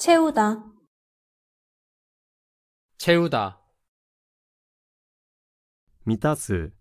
채우다채우다満たす